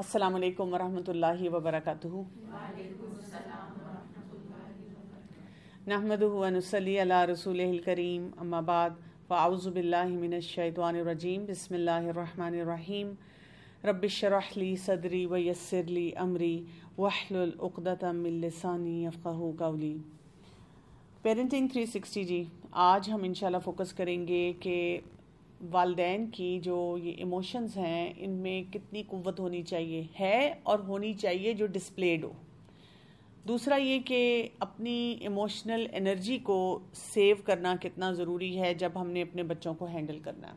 अस्सलाम वालेकुम वरहमतुल्लाहि वबरकातुहू नहमदहु वनुसली अला रसूलिल करीम अम्मा बाद फ़ाउज़ुबिल्लामिनशैतवानरजीम बसमीम रबिशरह ली सदरी वयसर ली अमरी वहलुलदातमिलसानी अफ़ाह कौली पेरेंटिंग 360 जी आज हम इंशाल्लाह फोकस करेंगे कि वालदेन की जो ये इमोशंस हैं इनमें कितनी कुवत होनी चाहिए है और होनी चाहिए जो डिस्प्लेड हो दूसरा ये कि अपनी इमोशनल एनर्जी को सेव करना कितना ज़रूरी है जब हमने अपने बच्चों को हैंडल करना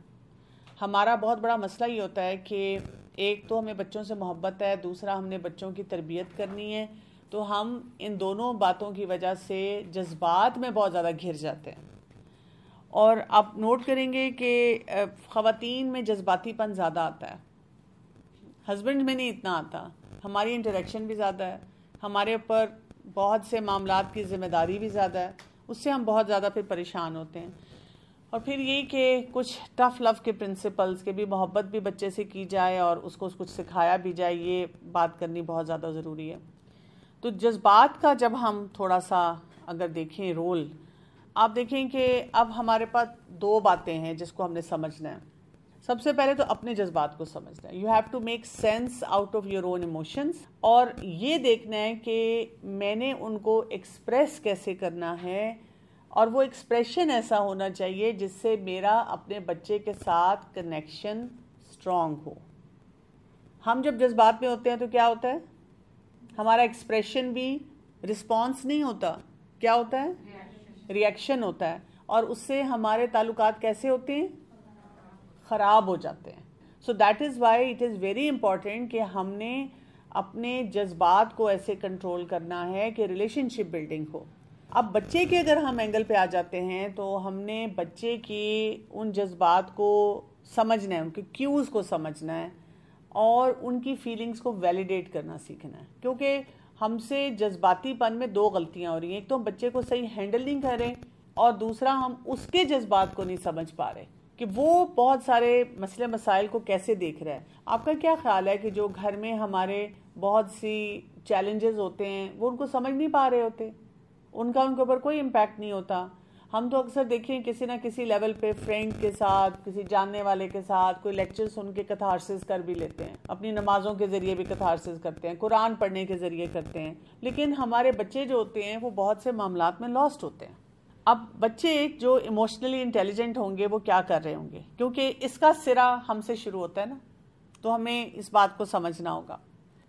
हमारा बहुत बड़ा मसला ये होता है कि एक तो हमें बच्चों से मोहब्बत है दूसरा हमने बच्चों की तरबियत करनी है तो हम इन दोनों बातों की वजह से जज्बात में बहुत ज़्यादा घिर जाते हैं और आप नोट करेंगे कि ख़वान में जज्बातीपन ज़्यादा आता है हस्बैंड में नहीं इतना आता हमारी इंटरेक्शन भी ज़्यादा है हमारे ऊपर बहुत से मामला की जिम्मेदारी भी ज़्यादा है उससे हम बहुत ज़्यादा फिर परेशान होते हैं और फिर यही कि कुछ टफ़ लव के प्रिंसिपल्स के भी मोहब्बत भी बच्चे से की जाए और उसको कुछ सिखाया भी जाए ये बात करनी बहुत ज़्यादा ज़रूरी है तो जज्बात का जब हम थोड़ा सा अगर देखें रोल आप देखें कि अब हमारे पास दो बातें हैं जिसको हमने समझना है सबसे पहले तो अपने जज्बात को समझना है you have to make sense out of your own emotions और ये देखना है कि मैंने उनको एक्सप्रेस कैसे करना है और वो एक्सप्रेशन ऐसा होना चाहिए जिससे मेरा अपने बच्चे के साथ कनेक्शन स्ट्रांग हो हम जब जज्बात में होते हैं तो क्या होता है हमारा एक्सप्रेशन भी रिस्पॉन्स नहीं होता क्या होता है रिएक्शन होता है और उससे हमारे ताल्लुकात कैसे होते हैं ख़राब हो जाते हैं so that is why it is very important कि हमने अपने जज्बात को ऐसे कंट्रोल करना है कि रिलेशनशिप बिल्डिंग हो अब बच्चे के अगर हम एंगल पे आ जाते हैं तो हमने बच्चे की उन जज्बात को समझना है उनके क्यूज़ को समझना है और उनकी फीलिंग्स को वैलिडेट करना सीखना है क्योंकि हमसे जज्बातीपन में दो गलतियाँ हो रही हैं एक तो हम बच्चे को सही हैंडल नहीं कर रहे और दूसरा हम उसके जज्बात को नहीं समझ पा रहे कि वो बहुत सारे मसले मसाइल को कैसे देख रहा है आपका क्या ख्याल है कि जो घर में हमारे बहुत सी चैलेंजेस होते हैं वो उनको समझ नहीं पा रहे होते उनका उनके ऊपर कोई इम्पैक्ट नहीं होता हम तो अक्सर देखें किसी ना किसी लेवल पे फ्रेंड के साथ किसी जानने वाले के साथ कोई लेक्चर सुन के कथारसिस कर भी लेते हैं अपनी नमाज़ों के ज़रिए भी कथारसिस करते हैं कुरान पढ़ने के ज़रिए करते हैं लेकिन हमारे बच्चे जो होते हैं वो बहुत से मामला में लॉस्ट होते हैं अब बच्चे जो इमोशनली इंटेलिजेंट होंगे वो क्या कर रहे होंगे क्योंकि इसका सिरा हमसे शुरू होता है ना तो हमें इस बात को समझना होगा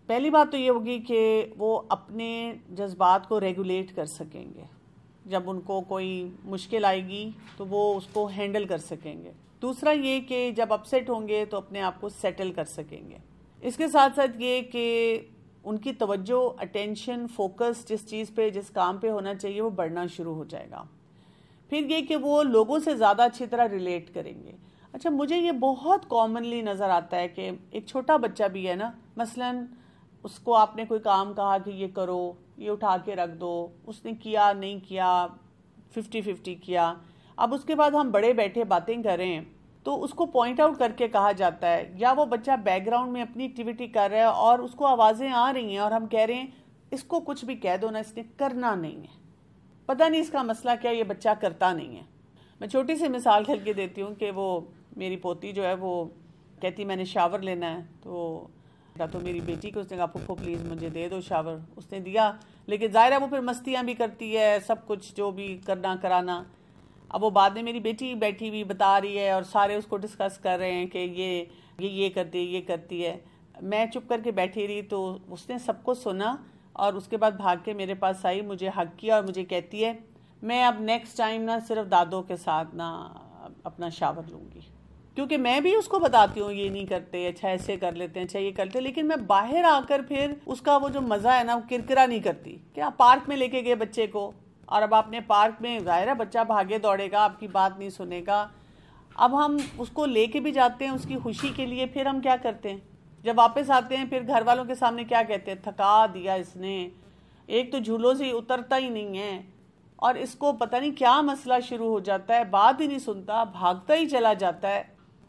पहली बात तो ये होगी कि वो अपने जज्बात को रेगुलेट कर सकेंगे जब उनको कोई मुश्किल आएगी तो वो उसको हैंडल कर सकेंगे दूसरा ये कि जब अपसेट होंगे तो अपने आप को सेटल कर सकेंगे इसके साथ साथ ये कि उनकी तवज्जो अटेंशन फोकस जिस चीज़ पे जिस काम पे होना चाहिए वो बढ़ना शुरू हो जाएगा फिर ये कि वो लोगों से ज़्यादा अच्छी तरह रिलेट करेंगे अच्छा मुझे ये बहुत कॉमनली नज़र आता है कि एक छोटा बच्चा भी है ना मसलन उसको आपने कोई काम कहा कि ये करो ये उठा के रख दो उसने किया नहीं किया फिफ्टी फिफ्टी किया अब उसके बाद हम बड़े बैठे बातें करें तो उसको पॉइंट आउट करके कहा जाता है या वो बच्चा बैकग्राउंड में अपनी एक्टिविटी कर रहा है और उसको आवाज़ें आ रही हैं और हम कह रहे हैं इसको कुछ भी कह दो ना इसने करना नहीं है पता नहीं इसका मसला क्या ये बच्चा करता नहीं है मैं छोटी सी मिसाल खेल के देती हूँ कि वो मेरी पोती जो है वो कहती मैंने शावर लेना है तो तो मेरी बेटी को उसने कहा फुफो प्लीज़ मुझे दे दो शावर उसने दिया लेकिन ज़ाहिर है वो फिर मस्तियाँ भी करती है सब कुछ जो भी करना कराना अब वो बाद में मेरी बेटी बैठी हुई बता रही है और सारे उसको डिस्कस कर रहे हैं कि ये ये ये करती है ये करती है मैं चुप करके बैठी रही तो उसने सबको सुना और उसके बाद भाग के मेरे पास आई मुझे हक किया और मुझे कहती है मैं अब नेक्स्ट टाइम ना सिर्फ दादों के साथ ना अपना शावर लूँगी क्योंकि मैं भी उसको बताती हूँ ये नहीं करते अच्छा ऐसे कर लेते हैं अच्छा ये करते हैं लेकिन मैं बाहर आकर फिर उसका वो जो मज़ा है ना वो किरकिरा नहीं करती क्या पार्क में लेके गए बच्चे को और अब आपने पार्क में जाहिर है बच्चा भागे दौड़ेगा आपकी बात नहीं सुनेगा अब हम उसको लेके भी जाते हैं उसकी खुशी के लिए फिर हम क्या करते हैं जब वापस आते हैं फिर घर वालों के सामने क्या कहते हैं थका दिया इसने एक तो झूलों से उतरता ही नहीं है और इसको पता नहीं क्या मसला शुरू हो जाता है बात ही नहीं सुनता भागता ही चला जाता है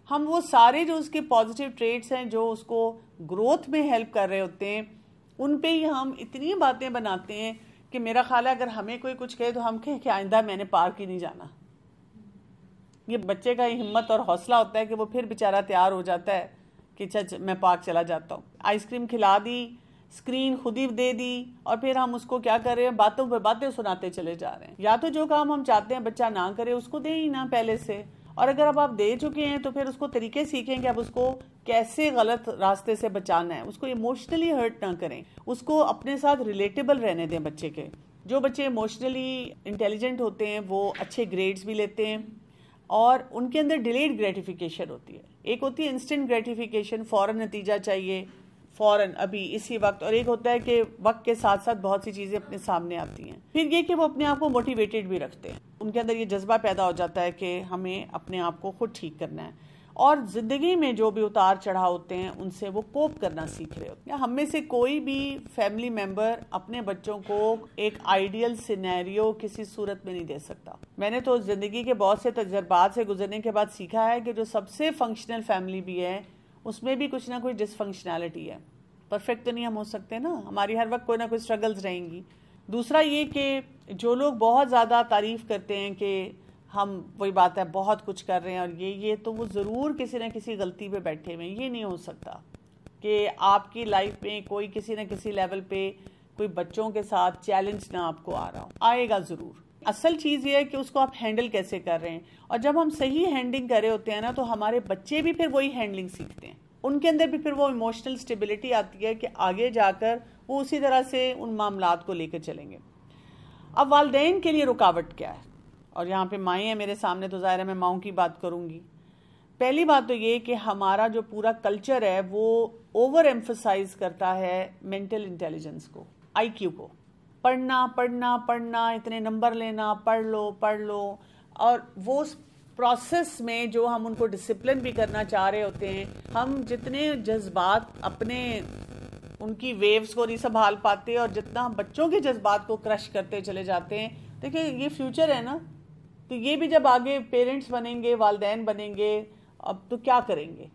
हम वो सारे जो उसके पॉजिटिव ट्रेड्स हैं जो उसको ग्रोथ में हेल्प कर रहे होते हैं उन पे ही हम इतनी बातें बनाते हैं कि मेरा ख्याल है अगर हमें कोई कुछ कहे तो हम कहें कि आइंदा मैंने पार्क ही नहीं जाना ये बच्चे का ही हिम्मत और हौसला होता है कि वो फिर बेचारा तैयार हो जाता है कि अच्छा मैं पार्क चला जाता हूँ आइसक्रीम खिला दी स्क्रीन खुद ही दे दी और फिर हम उसको क्या कर रहे हैं बातों पर बातें सुनाते चले जा रहे हैं या तो जो काम हम चाहते हैं बच्चा ना करे उसको दें ही ना पहले से और अगर अब आप दे चुके हैं तो फिर उसको तरीके सीखें कि अब उसको कैसे गलत रास्ते से बचाना है उसको इमोशनली हर्ट ना करें उसको अपने साथ रिलेटेबल रहने दें बच्चे के जो बच्चे इमोशनली इंटेलिजेंट होते हैं वो अच्छे ग्रेड्स भी लेते हैं और उनके अंदर डिलेड ग्रेटिफिकेशन होती है एक होती है इंस्टेंट ग्रेटिफिकेशन फ़ौरन नतीजा चाहिए फ़ौरन अभी इसी वक्त और एक होता है कि वक्त के साथ साथ बहुत सी चीज़ें अपने सामने आती हैं फिर ये कि वो अपने आप को मोटिवेटेड भी रखते हैं उनके अंदर ये जज्बा पैदा हो जाता है कि हमें अपने आप को खुद ठीक करना है और ज़िंदगी में जो भी उतार चढ़ाव होते हैं उनसे वो कोप करना सीख रहे होते हैं हम में से कोई भी फैमिली मेम्बर अपने बच्चों को एक आइडियल सिनेरियो किसी सूरत में नहीं दे सकता मैंने तो ज़िंदगी के बहुत से तजर्बात से गुजरने के बाद सीखा है कि जो सबसे फंक्शनल फैमिली भी है उसमें भी कुछ ना कुछ डिसफंक्शनैलिटी है परफेक्ट तो नहीं हम हो सकते ना हमारी हर वक्त कोई ना कोई स्ट्रगल्स रहेंगी दूसरा ये कि जो लोग बहुत ज़्यादा तारीफ़ करते हैं कि हम वही बात है बहुत कुछ कर रहे हैं और ये ये तो वो ज़रूर किसी ना किसी गलती पे बैठे हुए ये नहीं हो सकता कि आपकी लाइफ में कोई किसी ना किसी लेवल पे कोई बच्चों के साथ चैलेंज ना आपको आ रहा हो आएगा ज़रूर असल चीज़ ये है कि उसको आप हैंडल कैसे कर रहे हैं और जब हम सही हैंडलिंग करे होते हैं ना तो हमारे बच्चे भी फिर वही हैंडलिंग सीखते हैं उनके अंदर भी फिर वो इमोशनल स्टेबिलिटी आती है कि आगे जाकर वो उसी तरह से उन मामला को लेकर चलेंगे अब वालदेन के लिए रुकावट क्या है और यहाँ पे माएँ हैं मेरे सामने तो ज़ाहिर है मैं माओं की बात करूँगी पहली बात तो ये कि हमारा जो पूरा कल्चर है वो ओवर एम्फोसाइज करता है मेंटल इंटेलिजेंस को आईक्यू को पढ़ना पढ़ना पढ़ना इतने नंबर लेना पढ़ लो पढ़ लो और वो प्रोसेस में जो हम उनको डिसिप्लिन भी करना चाह रहे होते हैं हम जितने जज्बात अपने उनकी वेव्स को नहीं संभाल पाते और जितना हम बच्चों के जज्बात को क्रश करते चले जाते हैं देखिए ये फ्यूचर है ना तो ये भी जब आगे पेरेंट्स बनेंगे वालदेन बनेंगे अब तो क्या करेंगे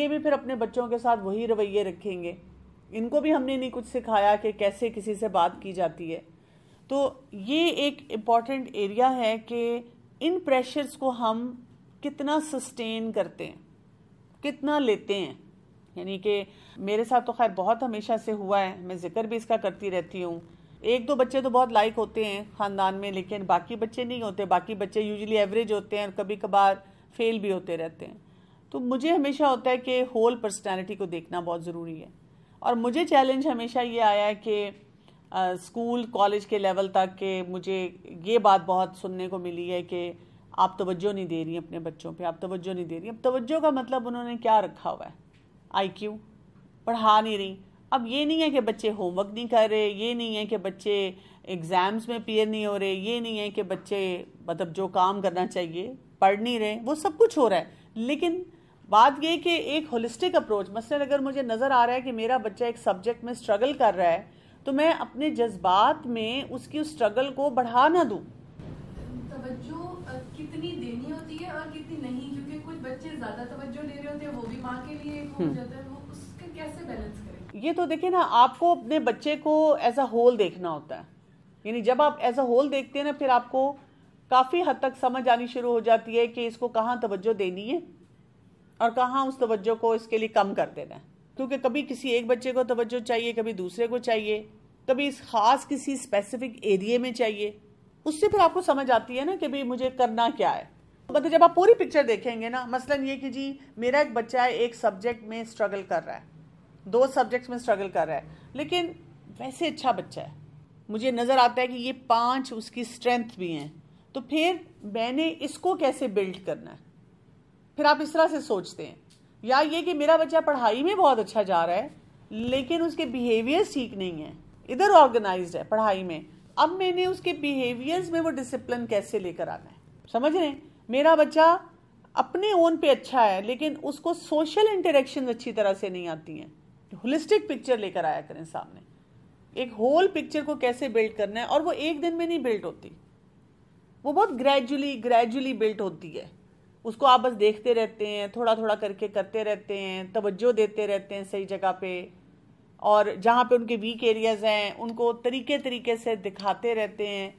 ये भी फिर अपने बच्चों के साथ वही रवैये रखेंगे इनको भी हमने नहीं कुछ सिखाया कि कैसे किसी से बात की जाती है तो ये एक इम्पॉर्टेंट एरिया है कि इन प्रेशर्स को हम कितना सस्टेन करते हैं कितना लेते हैं यानी कि मेरे साथ तो खैर बहुत हमेशा से हुआ है मैं जिक्र भी इसका करती रहती हूँ एक दो बच्चे तो बहुत लाइक होते हैं ख़ानदान में लेकिन बाकी बच्चे नहीं होते बाकी बच्चे यूजली एवरेज होते हैं और कभी कभार फेल भी होते रहते हैं तो मुझे हमेशा होता है कि होल पर्सनैलिटी को देखना बहुत ज़रूरी है और मुझे चैलेंज हमेशा ये आया कि स्कूल कॉलेज के लेवल तक के मुझे ये बात बहुत सुनने को मिली है कि आप तवज्जो नहीं दे रही अपने बच्चों पे आप तवज्जो नहीं दे रही अब तवज्जो का मतलब उन्होंने क्या रखा हुआ है आई क्यू पढ़ा नहीं रही अब ये नहीं है कि बच्चे होमवर्क नहीं कर रहे ये नहीं है कि बच्चे एग्ज़ाम्स में पियर नहीं हो रहे ये नहीं है कि बच्चे मतलब जो काम करना चाहिए पढ़ नहीं रहे वो सब कुछ हो रहा है लेकिन बात ये कि एक होलिस्टिक अप्रोच मसलन अगर मुझे नज़र आ रहा है कि मेरा बच्चा एक सब्जेक्ट में स्ट्रगल कर रहा है तो मैं अपने जज्बात में उसकी उस स्ट्रगल को बढ़ा ना दूँ कितनी देनी होती है और कितनी नहीं क्योंकि कुछ बच्चे ज़्यादा तवज्जो ले रहे होते हैं वो भी माँ के लिए हो हम्म। जाता है वो कैसे बैलेंस करें ये तो देखिए ना आपको अपने बच्चे को एज अ होल देखना होता है यानी जब आप एज अ होल देखते हैं ना फिर आपको काफ़ी हद तक समझ आनी शुरू हो जाती है कि इसको कहाँ तवज्जो देनी है और कहाँ उस तवज्जो को इसके लिए कम कर देना है क्योंकि कभी किसी एक बच्चे को तवज्जो चाहिए कभी दूसरे को चाहिए कभी इस ख़ास किसी स्पेसिफिक एरिए में चाहिए उससे फिर आपको समझ आती है ना कि भाई मुझे करना क्या है मतलब जब आप पूरी पिक्चर देखेंगे ना मसलन ये कि जी मेरा एक बच्चा है एक सब्जेक्ट में स्ट्रगल कर रहा है दो सब्जेक्ट्स में स्ट्रगल कर रहा है लेकिन वैसे अच्छा बच्चा है मुझे नज़र आता है कि ये पांच उसकी स्ट्रेंथ भी हैं तो फिर मैंने इसको कैसे बिल्ड करना है फिर आप इस तरह से सोचते हैं या ये कि मेरा बच्चा पढ़ाई में बहुत अच्छा जा रहा है लेकिन उसके बिहेवियर्स ठीक नहीं है इधर ऑर्गेनाइज है पढ़ाई में अब मैंने उसके बिहेवियर्स में वो डिसिप्लिन कैसे लेकर आना है समझ रहे हैं मेरा बच्चा अपने ओन पे अच्छा है लेकिन उसको सोशल इंटरेक्शन अच्छी तरह से नहीं आती हैं होलिस्टिक पिक्चर लेकर आया करें सामने एक होल पिक्चर को कैसे बिल्ड करना है और वो एक दिन में नहीं बिल्ड होती वो बहुत ग्रेजुअली ग्रेजुअली बिल्ड होती है उसको आप बस देखते रहते हैं थोड़ा थोड़ा करके करते रहते हैं तवज्जो देते रहते हैं सही जगह पे और जहाँ पे उनके वीक एरियाज़ हैं उनको तरीके तरीके से दिखाते रहते हैं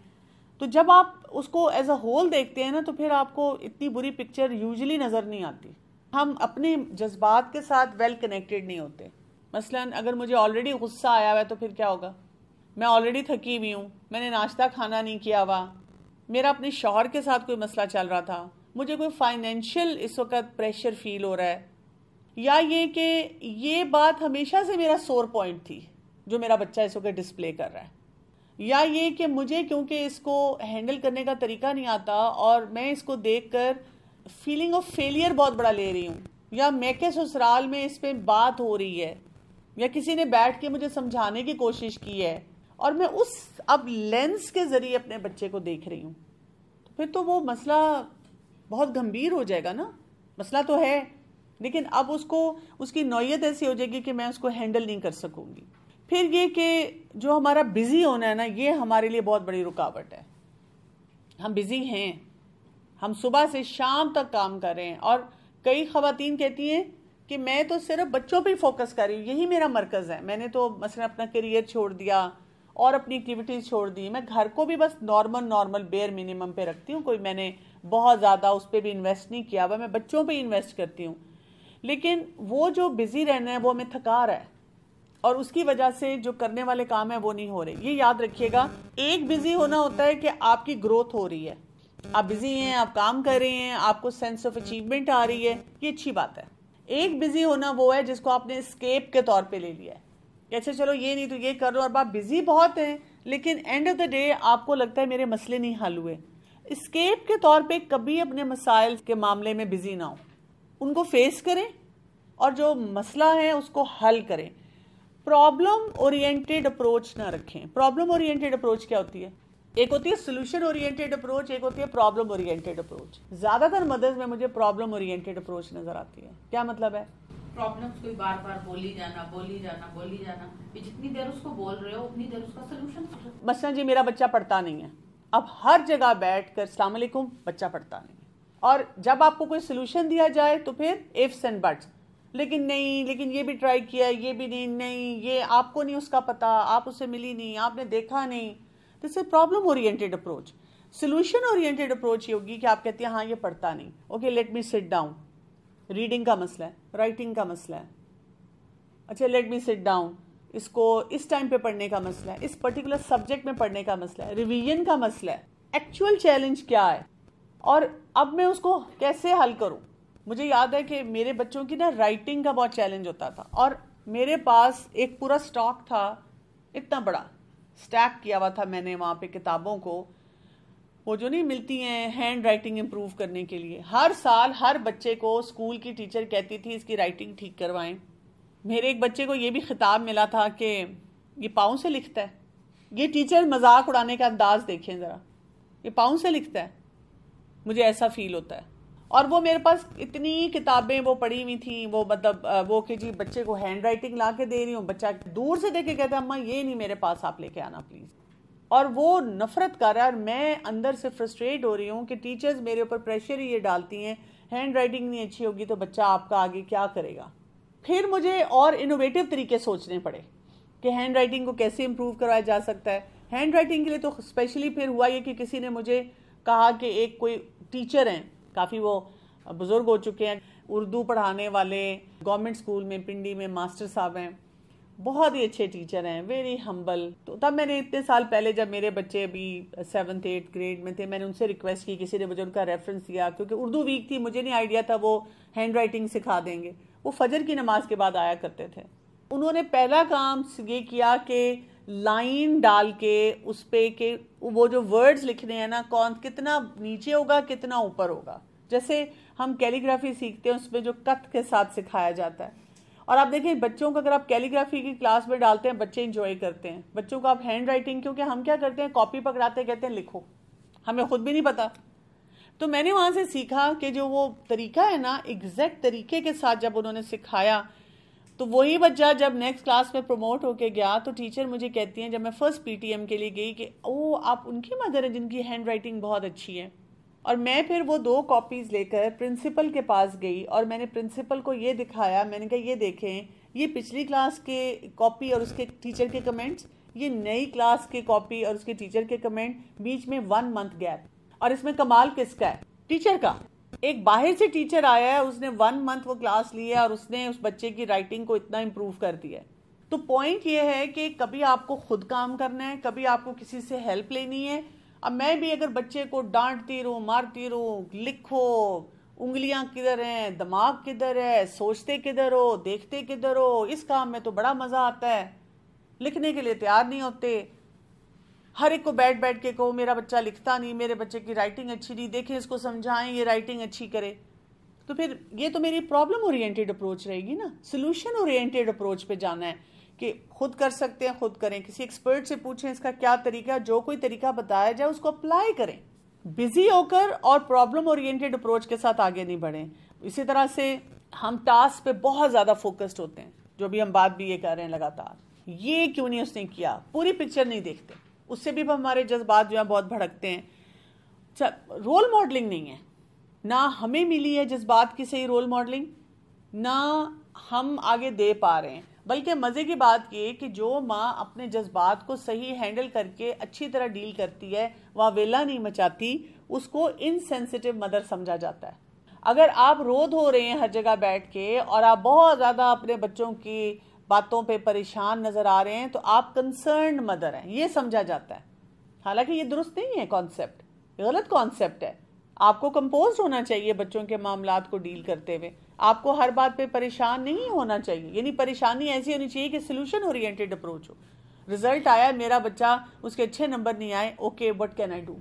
तो जब आप उसको एज अ होल देखते हैं ना तो फिर आपको इतनी बुरी पिक्चर यूजली नज़र नहीं आती हम अपने जज्बात के साथ वेल कनेक्टेड नहीं होते मसलन अगर मुझे ऑलरेडी गुस्सा आया हुआ है तो फिर क्या होगा मैं ऑलरेडी थकी हुई हूँ मैंने नाश्ता खाना नहीं किया हुआ मेरा अपने शोहर के साथ कोई मसला चल रहा था मुझे कोई फाइनेंशियल इस वक्त प्रेशर फील हो रहा है या ये कि ये बात हमेशा से मेरा सोर पॉइंट थी जो मेरा बच्चा इस वक्त डिस्प्ले कर रहा है या ये कि मुझे क्योंकि इसको हैंडल करने का तरीका नहीं आता और मैं इसको देख कर फीलिंग ऑफ फेलियर बहुत बड़ा ले रही हूँ या मैं के ससुराल में इस पर बात हो रही है या किसी ने बैठ के मुझे समझाने की कोशिश की है और मैं उस अब लेंस के ज़रिए अपने बच्चे को देख रही हूँ तो फिर तो वो मसला बहुत गंभीर हो जाएगा ना मसला तो है लेकिन अब उसको उसकी नौीयत ऐसी हो जाएगी कि मैं उसको हैंडल नहीं कर सकूंगी फिर ये कि जो हमारा बिज़ी होना है ना ये हमारे लिए बहुत बड़ी रुकावट है हम बिज़ी हैं हम सुबह से शाम तक काम कर रहे हैं और कई खातन कहती हैं कि मैं तो सिर्फ बच्चों ही फोकस कर रही हूँ यही मेरा मरकज़ है मैंने तो मसला अपना करियर छोड़ दिया और अपनी एक्टिविटीज़ छोड़ दी मैं घर को भी बस नॉर्मल नॉर्मल बेयर मिनिमम पे रखती हूँ कोई मैंने बहुत ज़्यादा उस पर भी इन्वेस्ट नहीं किया हुआ मैं बच्चों पर इन्वेस्ट करती हूँ लेकिन वो जो बिज़ी रहना है वो हमें थका रहा है और उसकी वजह से जो करने वाले काम है वो नहीं हो रहे ये याद रखिएगा एक बिजी होना होता है कि आपकी ग्रोथ हो रही है आप बिजी हैं आप काम कर रहे हैं आपको सेंस ऑफ अचीवमेंट आ रही है ये अच्छी बात है एक बिजी होना वो है जिसको आपने स्केप के तौर पे ले लिया है कि अच्छा चलो ये नहीं तो ये कर लो और आप बिजी बहुत हैं लेकिन एंड ऑफ द डे आपको लगता है मेरे मसले नहीं हल हुए स्केप के तौर पे कभी अपने मसाइल के मामले में बिजी ना हो उनको फेस करें और जो मसला है उसको हल करें प्रॉब्लम ओरिएंटेड अप्रोच ना रखें प्रॉब्लम ओरिएंटेड अप्रोच क्या होती है एक होती है सोल्यूशन ओरिएंटेड अप्रोच एक होती है प्रॉब्लम ओरिएंटेड अप्रोच ज्यादातर मदर्स में मुझे प्रॉब्लम ओरिएंटेड अप्रोच नजर आती है क्या मतलब है प्रॉब्लम्स कोई बार बार बोली जाना बोली जाना बोली जाना जितनी देर उसको बोल रहे हो उतनी देर उसका सोल्यूशन मसला जी मेरा बच्चा पढ़ता नहीं है अब हर जगह बैठ कर सलामकुम बच्चा पढ़ता नहीं और जब आपको कोई सोल्यूशन दिया जाए तो फिर इफ्स एंड बट्स लेकिन नहीं लेकिन ये भी ट्राई किया ये भी नहीं नहीं ये आपको नहीं उसका पता आप उसे मिली नहीं आपने देखा नहीं this is problem oriented approach solution oriented approach ये होगी कि आप कहते हैं हाँ ये पढ़ता नहीं okay let me sit down reading का मसला है राइटिंग का मसला है अच्छा लेट मी सिट डाउन इसको इस टाइम पे पढ़ने का मसला है इस पर्टिकुलर सब्जेक्ट में पढ़ने का मसला है रिवीजन का मसला है एक्चुअल चैलेंज क्या है और अब मैं उसको कैसे हल करूँ मुझे याद है कि मेरे बच्चों की ना राइटिंग का बहुत चैलेंज होता था और मेरे पास एक पूरा स्टॉक था इतना बड़ा स्टैक किया हुआ था मैंने वहाँ पे किताबों को वो जो नहीं मिलती हैं हैंड राइटिंग इम्प्रूव करने के लिए हर साल हर बच्चे को स्कूल की टीचर कहती थी इसकी राइटिंग ठीक करवाएं मेरे एक बच्चे को ये भी खिताब मिला था कि ये पाँव से लिखता है ये टीचर मजाक उड़ाने का अंदाज देखें ज़रा ये पाँव से लिखता है मुझे ऐसा फील होता है और वो मेरे पास इतनी किताबें वो पढ़ी हुई थी वो मतलब वो कि जी बच्चे को हैंड राइटिंग ला के दे रही हूँ बच्चा दूर से देखे कहता अम्मा ये नहीं मेरे पास आप लेके आना प्लीज़ और वो नफरत कर रहा है और मैं अंदर से फ्रस्ट्रेट हो रही हूँ कि टीचर्स मेरे ऊपर प्रेशर ही ये डालती हैं हैंड राइटिंग नहीं अच्छी होगी तो बच्चा आपका आगे क्या करेगा फिर मुझे और इनोवेटिव तरीके सोचने पड़े कि हैंड राइटिंग को कैसे इम्प्रूव करवाया जा सकता है हैंड राइटिंग के लिए तो स्पेशली फिर हुआ ये कि किसी ने मुझे कहा कि एक कोई टीचर हैं काफ़ी वो बुज़ुर्ग हो चुके हैं उर्दू पढ़ाने वाले गवर्नमेंट स्कूल में पिंडी में मास्टर साहब हैं बहुत ही अच्छे टीचर हैं वेरी हम्बल तो तब मैंने इतने साल पहले जब मेरे बच्चे अभी सेवन्थ एट्थ ग्रेड में थे मैंने उनसे रिक्वेस्ट की किसी ने मुझे उनका रेफरेंस दिया क्योंकि उर्दू वीक थी मुझे नहीं आइडिया था वो हैंड राइटिंग सिखा देंगे वो फजर की नमाज के बाद आया करते थे उन्होंने पहला काम ये किया कि लाइन डाल के उस पर के वो जो वर्ड्स लिखने हैं ना कौन कितना नीचे होगा कितना ऊपर होगा जैसे हम कैलीग्राफी सीखते हैं उसमें जो कथ के साथ सिखाया जाता है और आप देखें बच्चों को अगर आप कैलीग्राफी की क्लास में डालते हैं बच्चे इंजॉय करते हैं बच्चों को आप हैंड राइटिंग क्योंकि हम क्या करते हैं कॉपी पकड़ाते कहते हैं लिखो हमें खुद भी नहीं पता तो मैंने वहाँ से सीखा कि जो वो तरीका है ना एग्जैक्ट तरीके के साथ जब उन्होंने सिखाया तो वही बच्चा जब नेक्स्ट क्लास में प्रमोट होके गया तो टीचर मुझे कहती हैं जब मैं फ़र्स्ट पीटीएम के लिए गई कि ओ आप उनकी मदर हैं जिनकी हैंड राइटिंग बहुत अच्छी है और मैं फिर वो दो कॉपीज़ लेकर प्रिंसिपल के पास गई और मैंने प्रिंसिपल को ये दिखाया मैंने कहा ये देखें ये पिछली क्लास के कॉपी और उसके टीचर के कमेंट्स ये नई क्लास के कॉपी और उसके टीचर के कमेंट बीच में वन मंथ गैप और इसमें कमाल किसका है टीचर का एक बाहर से टीचर आया है उसने वन मंथ वो क्लास ली है और उसने उस बच्चे की राइटिंग को इतना इम्प्रूव कर दिया है तो पॉइंट ये है कि कभी आपको खुद काम करना है कभी आपको किसी से हेल्प लेनी है अब मैं भी अगर बच्चे को डांटती रहूँ मारती रहूँ लिखो उंगलियां किधर हैं दिमाग किधर है सोचते किधर हो देखते किधर हो इस काम में तो बड़ा मज़ा आता है लिखने के लिए तैयार नहीं होते हर एक को बैठ बैठ के कहो मेरा बच्चा लिखता नहीं मेरे बच्चे की राइटिंग अच्छी नहीं देखें इसको समझाएं ये राइटिंग अच्छी करे तो फिर ये तो मेरी प्रॉब्लम ओरिएंटेड अप्रोच रहेगी ना सोल्यूशन ओरिएंटेड अप्रोच पे जाना है कि खुद कर सकते हैं खुद करें किसी एक्सपर्ट से पूछें इसका क्या तरीका जो कोई तरीका बताया जाए उसको अप्लाई करें बिजी होकर और प्रॉब्लम ओरिएंटेड अप्रोच के साथ आगे नहीं बढ़ें इसी तरह से हम टास्क पे बहुत ज़्यादा फोकस्ड होते हैं जो भी हम बात भी ये कर रहे हैं लगातार ये क्यों नहीं उसने किया पूरी पिक्चर नहीं देखते उससे भी हमारे जज्बात जो है बहुत भड़कते हैं रोल अच्छा, मॉडलिंग नहीं है ना हमें मिली है जज्बात की सही रोल मॉडलिंग ना हम आगे दे पा रहे हैं बल्कि मज़े की बात ये कि जो माँ अपने जज्बात को सही हैंडल करके अच्छी तरह डील करती है वह वेला नहीं मचाती उसको इनसेंसिटिव मदर समझा जाता है अगर आप रो धो रहे हैं हर जगह बैठ के और आप बहुत ज़्यादा अपने बच्चों की बातों पे परेशान नज़र आ रहे हैं तो आप कंसर्न मदर हैं ये समझा जाता है हालांकि ये दुरुस्त नहीं है कॉन्सेप्ट गलत कॉन्सेप्ट है आपको कंपोज होना चाहिए बच्चों के मामला को डील करते हुए आपको हर बात पे परेशान नहीं होना चाहिए यानी परेशानी ऐसी होनी चाहिए कि सोल्यूशन ओरिएंटेड अप्रोच हो रिजल्ट आया मेरा बच्चा उसके अच्छे नंबर नहीं आए okay what can I do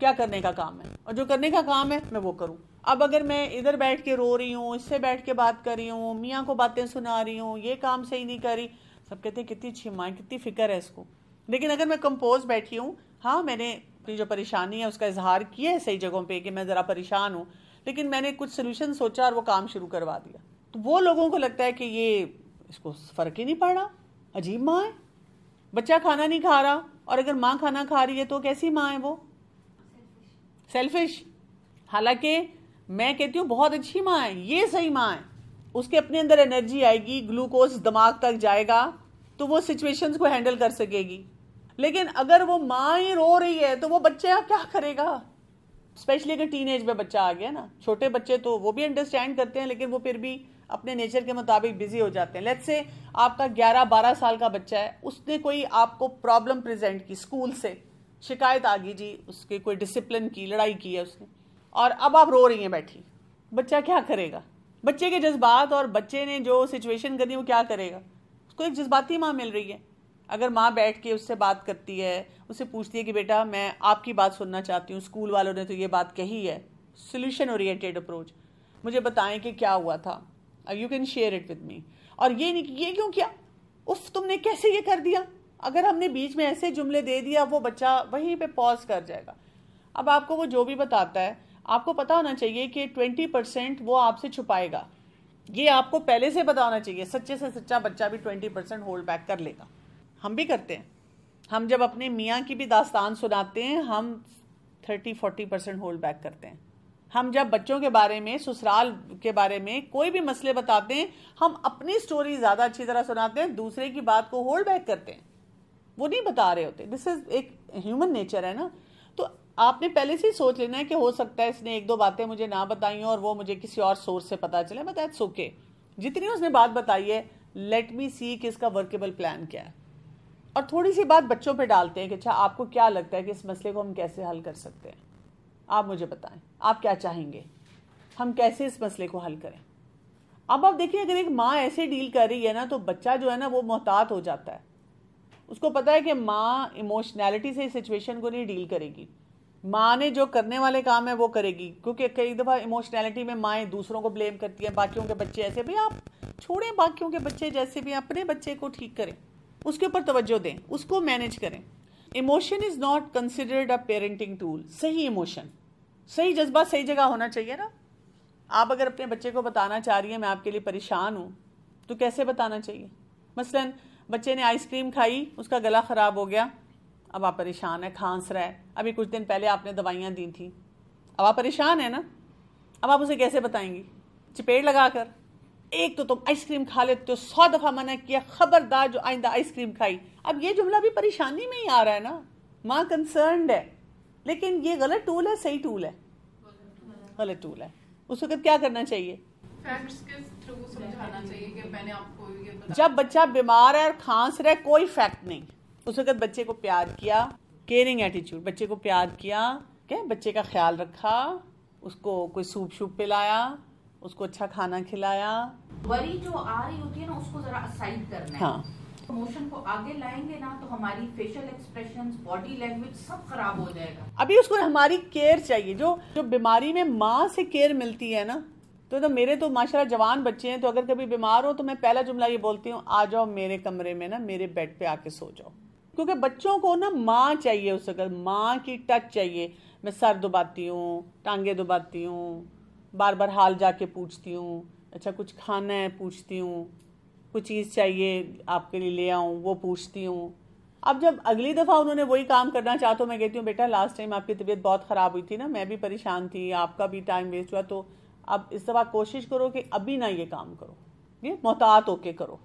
क्या करने का काम है और जो करने का काम है मैं वो करूँ अब अगर मैं इधर बैठ के रो रही हूँ इससे बैठ के बात कर रही हूँ मियाँ को बातें सुना रही हूँ ये काम सही नहीं कर रही सब कहते हैं कितनी अच्छी माँ कितनी फिक्र है इसको लेकिन अगर मैं कंपोज बैठी हूँ हाँ मैंने अपनी जो परेशानी है उसका इजहार किया है सही जगहों पर कि मैं ज़रा परेशान हूँ लेकिन मैंने कुछ सोल्यूशन सोचा और वो काम शुरू करवा दिया तो वो लोगों को लगता है कि ये इसको फ़र्क ही नहीं पड़ा अजीब माँ है बच्चा खाना नहीं खा रहा और अगर माँ खाना खा रही है तो कैसी माँ है वो सेल्फिश हालांकि मैं कहती हूँ बहुत अच्छी माँ है ये सही माँ है उसके अपने अंदर एनर्जी आएगी ग्लूकोज दिमाग तक जाएगा तो वो सिचुएशंस को हैंडल कर सकेगी लेकिन अगर वो माँ ही रो रही है तो वो बच्चे क्या करेगा स्पेशली अगर टीन में बच्चा आ गया ना छोटे बच्चे तो वो भी अंडरस्टैंड करते हैं लेकिन वो फिर भी अपने नेचर के मुताबिक बिजी हो जाते हैं लेट्स से आपका 11-12 साल का बच्चा है उसने कोई आपको प्रॉब्लम प्रेजेंट की स्कूल से शिकायत आ गई जी उसके कोई डिसिप्लिन की लड़ाई की है उसने और अब आप रो रही हैं बैठी बच्चा क्या करेगा बच्चे के जज्बात और बच्चे ने जो सिचुएशन दी वो क्या करेगा उसको एक जज्बाती माँ मिल रही है अगर माँ बैठ के उससे बात करती है उससे पूछती है कि बेटा मैं आपकी बात सुनना चाहती हूँ स्कूल वालों ने तो ये बात कही है सोल्यूशन ओरिएंटेड अप्रोच मुझे बताएं कि क्या हुआ था you can share it with me और ये नहीं ये क्यों किया उफ तुमने कैसे ये कर दिया अगर हमने बीच में ऐसे जुमले दे दिया वो बच्चा वहीं पे पॉज कर जाएगा अब आपको वो जो भी बताता है आपको पता होना चाहिए कि ट्वेंटी परसेंट वो आपसे छुपाएगा ये आपको पहले से पता होना चाहिए सच्चे से सच्चा बच्चा भी ट्वेंटी परसेंट होल्ड बैक कर लेगा हम भी करते हैं हम जब अपने मियाँ की भी दास्तान सुनाते हैं हम thirty forty percent hold back करते हैं हम जब बच्चों के बारे में ससुराल के बारे में कोई भी मसले बताते हैं हम अपनी स्टोरी ज़्यादा अच्छी तरह सुनाते हैं दूसरे की बात को होल्ड बैक करते हैं वो नहीं बता रहे होते दिस इज़ एक ह्यूमन नेचर है ना आपने पहले से ही सोच लेना है कि हो सकता है इसने एक दो बातें मुझे ना बताई और वो मुझे किसी और सोर्स से पता चले बट दैट्स ओके जितनी उसने बात बताई है लेट मी सी कि इसका वर्केबल प्लान क्या है और थोड़ी सी बात बच्चों पे डालते हैं कि अच्छा आपको क्या लगता है कि इस मसले को हम कैसे हल कर सकते हैं आप मुझे बताएं आप क्या चाहेंगे हम कैसे इस मसले को हल करें अब आप देखिए अगर एक माँ ऐसे डील कर रही है ना तो बच्चा जो है ना वो मोहतात हो जाता है उसको पता है कि माँ इमोशनैलिटी से इस सिचुएशन को नहीं डील करेगी माँ ने जो करने वाले काम है वो करेगी क्योंकि कई दफ़ा इमोशनैलिटी में माएँ दूसरों को ब्लेम करती हैं बाकियों के बच्चे ऐसे भी आप छोड़ें बाकियों के बच्चे जैसे भी अपने बच्चे को ठीक करें उसके ऊपर तवज्जो दें उसको मैनेज करें emotion is not considered a parenting tool सही इमोशन सही जज्बा सही जगह होना चाहिए ना आप अगर अपने बच्चे को बताना चाह रही हैं मैं आपके लिए परेशान हूँ तो कैसे बताना चाहिए मसलन बच्चे ने आइसक्रीम खाई उसका गला ख़राब हो गया अब आप परेशान हैं खांस रहा है अभी कुछ दिन पहले आपने दवाइयाँ दी थी अब आप परेशान हैं ना अब आप उसे कैसे बताएंगी चपेट लगा कर एक तो तुम आइसक्रीम खा लेते हो सौ दफ़ा मना किया खबरदार जो आइंदा आइसक्रीम खाई अब ये जुमला भी परेशानी में ही आ रहा है ना माँ कंसर्न है लेकिन ये गलत टूल है सही टूल है गलत टूल है उस वक्त क्या करना चाहिए जब बच्चा बीमार है और खांस रहा है कोई फैक्ट नहीं उस वक्त बच्चे को प्यार किया केयरिंग एटीट्यूड बच्चे को प्यार किया क्या बच्चे का ख्याल रखा उसको कोई सूप शूप पिलाया उसको अच्छा खाना खिलाया वरी जो आ रही होती है ना उसको जरा असाइड करना हाँ मोशन को आगे लाएंगे ना तो हमारी फेशियल एक्सप्रेशन बॉडी लैंग्वेज सब खराब हो जाएगा अभी उसको हमारी केयर चाहिए जो जो बीमारी में माँ से केयर मिलती है ना तो, तो मेरे तो माशाल्लाह जवान बच्चे हैं तो अगर कभी बीमार हो तो मैं पहला जुमला ये बोलती हूँ आ जाओ मेरे कमरे में ना मेरे बेड पे आके सो जाओ क्योंकि बच्चों को ना माँ चाहिए उस वक्त माँ की टच चाहिए मैं सर दुबाती हूँ टांगे दुबाती हूँ बार बार हाल जाके पूछती हूँ अच्छा कुछ खाना है पूछती हूँ कुछ चीज़ चाहिए आपके लिए ले आऊँ वो पूछती हूँ अब जब अगली दफ़ा उन्होंने वही काम करना चाहा तो मैं कहती हूँ बेटा लास्ट टाइम आपकी तबीयत बहुत ख़राब हुई थी ना मैं भी परेशान थी आपका भी टाइम वेस्ट हुआ तो अब इस दफ़ा कोशिश करो कि अभी ना ये काम करो ये मोहतात होके करो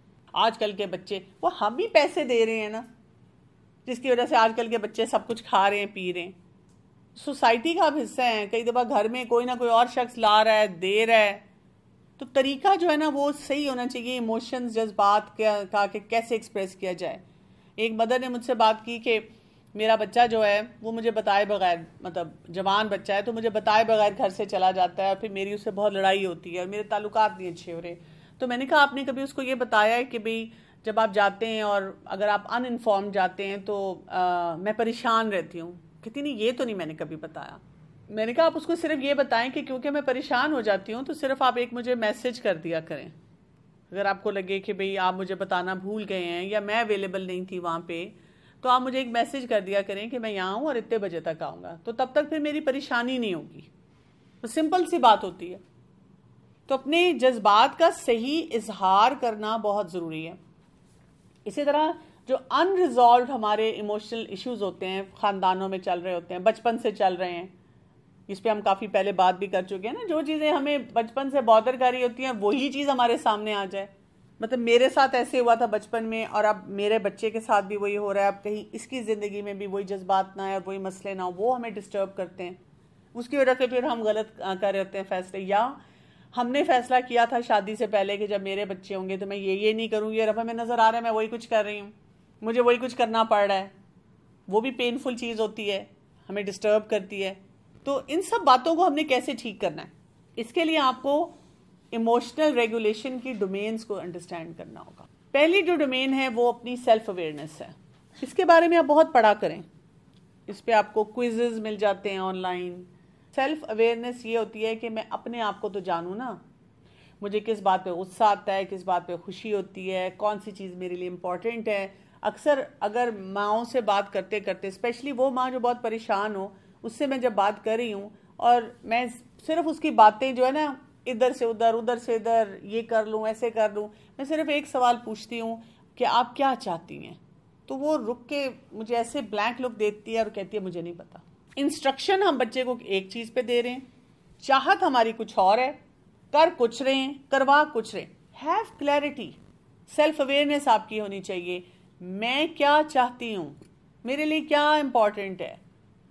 आजकल के बच्चे वो हम ही पैसे दे रहे हैं ना जिसकी वजह से आजकल के बच्चे सब कुछ खा रहे हैं पी रहे हैं सोसाइटी का आप हिस्सा हैं कई दफ़ा घर में कोई ना कोई और शख्स ला रहा है दे रहा है तो तरीका जो है ना वो सही होना चाहिए इमोशंस जज्बात का कि कैसे एक्सप्रेस किया जाए एक मदर ने मुझसे बात की कि मेरा बच्चा जो है वो मुझे बताए बगैर मतलब जवान बच्चा है तो मुझे बताए बगैर घर से चला जाता है और फिर मेरी उससे बहुत लड़ाई होती है और मेरे ताल्लुक नहीं अच्छे हो रहे तो मैंने कहा आपने कभी उसको ये बताया है कि भाई जब आप जाते हैं और अगर आप अनइन्फॉर्म जाते हैं तो आ, मैं परेशान रहती हूँ कहती नहीं ये तो नहीं मैंने कभी बताया मैंने कहा आप उसको सिर्फ ये बताएं कि क्योंकि मैं परेशान हो जाती हूँ तो सिर्फ आप एक मुझे मैसेज कर दिया करें अगर आपको लगे कि भाई आप मुझे बताना भूल गए हैं या मैं अवेलेबल नहीं थी वहाँ पे तो आप मुझे एक मैसेज कर दिया करें कि मैं यहाँ हूँ और इतने बजे तक आऊँगा तो तब तक फिर मेरी परेशानी नहीं होगी तो सिंपल सी बात होती है तो अपने जज्बात का सही इजहार करना बहुत ज़रूरी है इसी तरह जो अनरिजॉल्व हमारे इमोशनल इश्यूज होते हैं ख़ानदानों में चल रहे होते हैं बचपन से चल रहे हैं इस पर हम काफ़ी पहले बात भी कर चुके हैं ना जो चीज़ें हमें बचपन से बॉदर कर रही होती हैं वही चीज़ हमारे सामने आ जाए मतलब मेरे साथ ऐसे हुआ था बचपन में और अब मेरे बच्चे के साथ भी वही हो रहा है अब कहीं इसकी ज़िंदगी में भी वही जज्बात ना आए और वही मसले ना हो वो हमें डिस्टर्ब करते हैं उसकी वजह से फिर हम गलत कर रहे होते हैं फैसले या हमने फैसला किया था शादी से पहले कि जब मेरे बच्चे होंगे तो मैं ये ये नहीं करूँगी और अब हमें नज़र आ रहा है मैं वही कुछ कर रही हूँ मुझे वही कुछ करना पड़ रहा है वो भी पेनफुल चीज़ होती है हमें डिस्टर्ब करती है तो इन सब बातों को हमने कैसे ठीक करना है इसके लिए आपको इमोशनल रेगुलेशन की डोमेन्स को अंडरस्टैंड करना होगा पहली जो डोमेन है वो अपनी सेल्फ अवेयरनेस है इसके बारे में आप बहुत पढ़ा करें इस पर आपको क्विजेज मिल जाते हैं ऑनलाइन सेल्फ अवेयरनेस ये होती है कि मैं अपने आप को तो जानूँ ना मुझे किस बात पे गुस्सा आता है किस बात पे खुशी होती है कौन सी चीज़ मेरे लिए इम्पॉर्टेंट है अक्सर अगर माओ से बात करते करते स्पेशली वो माँ जो बहुत परेशान हो उससे मैं जब बात कर रही हूँ और मैं सिर्फ उसकी बातें जो है ना इधर से उधर उधर से इधर ये कर लूँ ऐसे कर लूँ मैं सिर्फ एक सवाल पूछती हूँ कि आप क्या चाहती हैं तो वो रुक के मुझे ऐसे ब्लैंक लुक देती है और कहती है मुझे नहीं पता इंस्ट्रक्शन हम बच्चे को एक चीज़ पे दे रहे हैं चाहत हमारी कुछ और है कर कुछ रहे हैं करवा कुछ रहे हैव क्लैरिटी सेल्फ अवेयरनेस आपकी होनी चाहिए मैं क्या चाहती हूँ मेरे लिए क्या इंपॉर्टेंट है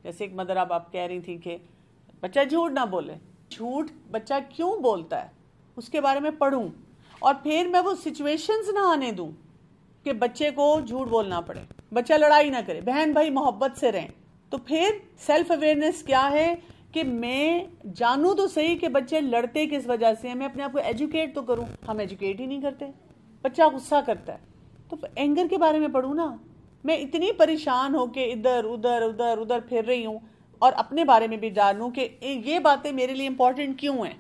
जैसे एक मदर आप, आप कह रही थी कि बच्चा झूठ ना बोले झूठ बच्चा क्यों बोलता है उसके बारे में पढ़ूं और फिर मैं वो सिचुएशंस ना आने दूं कि बच्चे को झूठ बोलना पड़े बच्चा लड़ाई ना करे बहन भाई मोहब्बत से रहें तो फिर सेल्फ अवेयरनेस क्या है कि मैं जानूं तो सही कि बच्चे लड़ते किस वजह से हैं मैं अपने आप को एजुकेट तो करूं हम एजुकेट ही नहीं करते बच्चा गुस्सा करता है तो एंगर के बारे में पढ़ू ना मैं इतनी परेशान होके इधर उधर उधर उधर फिर रही हूं और अपने बारे में भी जानूँ कि ये बातें मेरे लिए इम्पॉर्टेंट क्यों हैं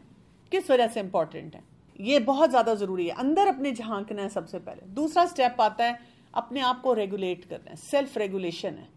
किस वजह से इम्पॉर्टेंट हैं ये बहुत ज़्यादा ज़रूरी है अंदर अपने झांकना है सबसे पहले दूसरा स्टेप आता है अपने आप को रेगुलेट करना है सेल्फ रेगुलेशन है